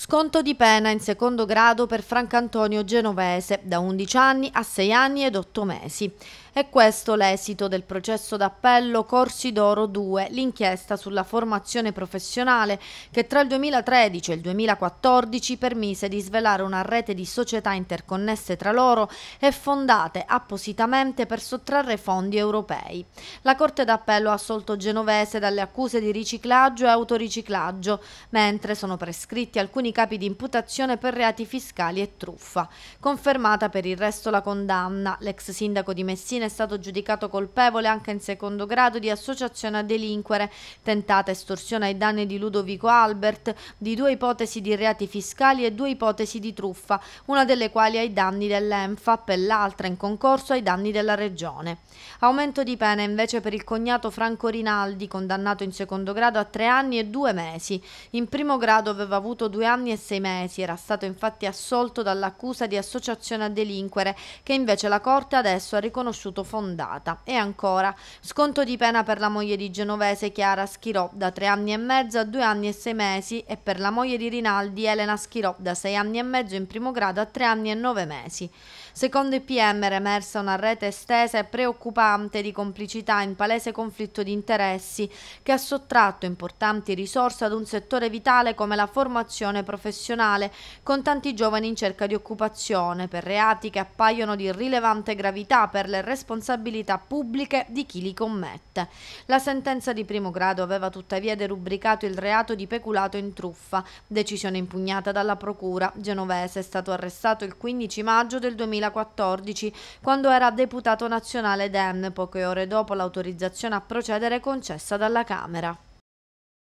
Sconto di pena in secondo grado per Francantonio Genovese, da 11 anni a 6 anni ed 8 mesi. È questo l'esito del processo d'appello Corsi d'Oro 2, l'inchiesta sulla formazione professionale che tra il 2013 e il 2014 permise di svelare una rete di società interconnesse tra loro e fondate appositamente per sottrarre fondi europei. La Corte d'Appello ha assolto Genovese dalle accuse di riciclaggio e autoriciclaggio, mentre sono prescritti alcuni alcuni capi di imputazione per reati fiscali e truffa. Confermata per il resto la condanna, l'ex sindaco di Messina è stato giudicato colpevole anche in secondo grado di associazione a delinquere, tentata estorsione ai danni di Ludovico Albert, di due ipotesi di reati fiscali e due ipotesi di truffa, una delle quali ai danni dell'ENFAP e l'altra in concorso ai danni della Regione. Aumento di pena invece per il cognato Franco Rinaldi, condannato in secondo grado a tre anni e due mesi. In primo grado aveva avuto due anni anni e sei mesi. Era stato infatti assolto dall'accusa di associazione a delinquere, che invece la Corte adesso ha riconosciuto fondata. E ancora, sconto di pena per la moglie di Genovese Chiara Schirò da tre anni e mezzo a due anni e sei mesi e per la moglie di Rinaldi Elena Schirò da sei anni e mezzo in primo grado a tre anni e nove mesi. Secondo il PM era emersa una rete estesa e preoccupante di complicità in palese conflitto di interessi che ha sottratto importanti risorse ad un settore vitale come la formazione professionale con tanti giovani in cerca di occupazione per reati che appaiono di rilevante gravità per le responsabilità pubbliche di chi li commette. La sentenza di primo grado aveva tuttavia derubricato il reato di peculato in truffa, decisione impugnata dalla procura genovese, è stato arrestato il 15 maggio del 2014 quando era deputato nazionale DEN, poche ore dopo l'autorizzazione a procedere concessa dalla Camera.